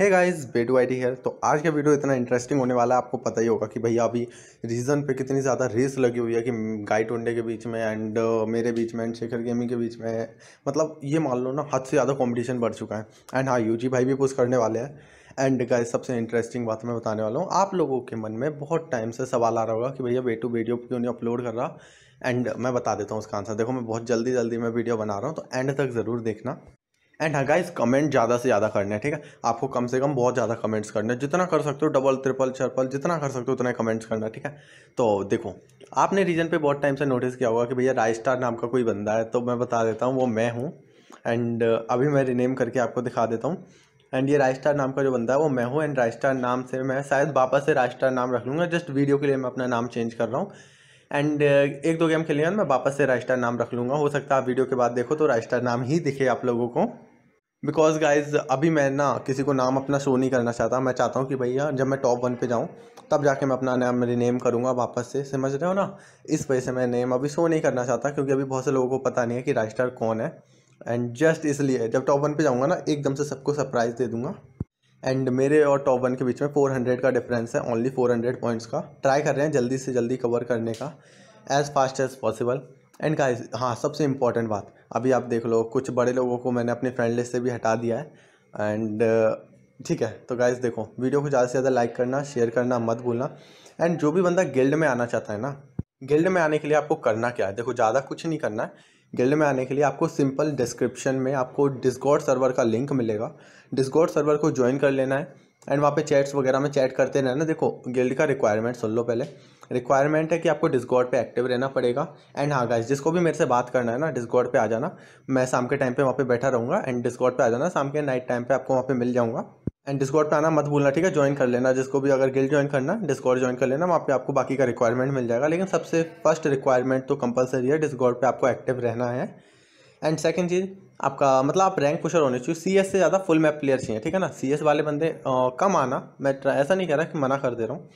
है गाइस बेटू आई हेयर तो आज का वीडियो इतना इंटरेस्टिंग होने वाला है आपको पता ही होगा कि भैया अभी रीज़न पे कितनी ज़्यादा रेस लगी हुई है कि गाय टोंडे के बीच में एंड uh, मेरे बीच में एंड शेखर गेमी के बीच में मतलब ये मान लो ना हद से ज़्यादा कॉम्पिटिशन बढ़ चुका है एंड हाँ यू भाई भी पुश करने वाले हैं एंड गाइस सबसे इंटरेस्टिंग बात मैं बताने वाला हूँ आप लोगों के मन में बहुत टाइम से सवाल आ रहा होगा कि भैया बेटू वीडियो क्यों नहीं अपलोड कर रहा एंड मैं बता देता हूँ उसका आंसर देखो मैं बहुत जल्दी जल्दी मैं वीडियो बना रहा हूँ तो एंड तक ज़रूर देखना एंड हाँ गाइस कमेंट ज़्यादा से ज़्यादा करने हैं ठीक है आपको कम से कम बहुत ज़्यादा कमेंट्स करने हैं जितना कर सकते हो डबल ट्रिपल चरपल जितना कर सकते हो उतना कमेंट्स करना ठीक है तो देखो आपने रीजन पे बहुत टाइम से नोटिस किया होगा कि भैया राइ स्टार नाम का कोई बंदा है तो मैं बता देता हूँ वो मैं हूँ एंड अभी मैं रिनेम करके आपको दिखा देता हूँ एंड ये राइ स्टार नाम का जो बंदा है वो मैं हूँ एंड राइ स्टार नाम से मैं शायद वापस से राइ स्टार नाम रख लूँगा जस्ट वीडियो के लिए मैं अपना नाम चेंज कर रहा हूँ एंड एक दो गेम खेलेंगे मैं वापस से स्टार नाम रख लूँगा हो सकता है आप वीडियो के बाद देखो तो स्टार नाम ही दिखे आप लोगों को बिकॉज गाइज अभी मैं ना किसी को नाम अपना शो नहीं करना चाहता मैं चाहता हूँ कि भैया जब मैं टॉप वन पे जाऊँ तब जाके मैं अपना नाम रिनेम करूँगा वापस से समझ रहे हो ना इस वजह से मैं नेम अभी शो नहीं करना चाहता क्योंकि अभी बहुत से लोगों को पता नहीं है कि राइस्टार कौन है एंड जस्ट इसलिए जब टॉप वन पे जाऊँगा ना एकदम से सबको सरप्राइज़ दे दूँगा एंड मेरे और टॉप वन के बीच में हंड्रेड का डिफरेंस है ओनली हंड्रेड पॉइंट्स का ट्राई कर रहे हैं जल्दी से जल्दी कवर करने का as fast as possible and guys हाँ सबसे इम्पॉर्टेंट बात अभी आप देख लो कुछ बड़े लोगों को मैंने अपने फ्रेंड लिस्ट से भी हटा दिया है एंड ठीक है तो गाइस देखो वीडियो को ज़्यादा से ज़्यादा लाइक करना शेयर करना मत भूलना एंड जो भी बंदा गिल्ड में आना चाहता है ना गिल्ड में आने के लिए आपको करना क्या है देखो ज़्यादा कुछ नहीं करना है गिल्ड में आने के लिए आपको सिंपल डिस्क्रिप्शन में आपको डिस्कॉर्ड सर्वर का लिंक मिलेगा डिस्कॉर्ड सर्वर को ज्वाइन कर लेना है एंड वहाँ पे चैट्स वगैरह में चैट करते रहना देखो गिल्ड का रिक्वायरमेंट सुन लो पहले रिक्वायरमेंट है कि आपको डिस्कॉर्ड पे एक्टिव रहना पड़ेगा एंड हाँ गाइस जिसको भी मेरे से बात करना है ना डिस्कॉर्ड पे आ जाना मैं शाम के टाइम पे वहाँ पे बैठा रहूँगा एंड डिस्कॉर्ड पे आ जाना शाम के नाइट टाइम पर आपको वहाँ पर मिल जाऊँगा एंड डिस्कॉर्ड पर आना मत भूलना ठीक है ज्वाइन कर लेना जिसको भी अगर गिल्ड ज्वाइन करना डिस्कॉर्ड ज्वाइन कर लेना वहाँ पर आपको बाकी का रिक्वायरमेंट मिल जाएगा लेकिन सबसे फर्स्ट रिक्वायरमेंट तो कंपलसरी है डिस्कॉर्ड पर आपको एक्टिव रहना है एंड सेकेंड चीज़ आपका मतलब आप रैंक पुशर होने चाहिए सी से ज़्यादा फुल मैप प्लेयर चाहिए ठीक है ना सी वाले बंदे आ, कम आना मैं ऐसा नहीं कह रहा कि मना कर दे रहा हूँ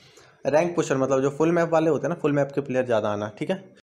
रैंक पुशर मतलब जो फुल मैप वाले होते हैं ना फुल मैप के प्लेयर ज़्यादा आना ठीक है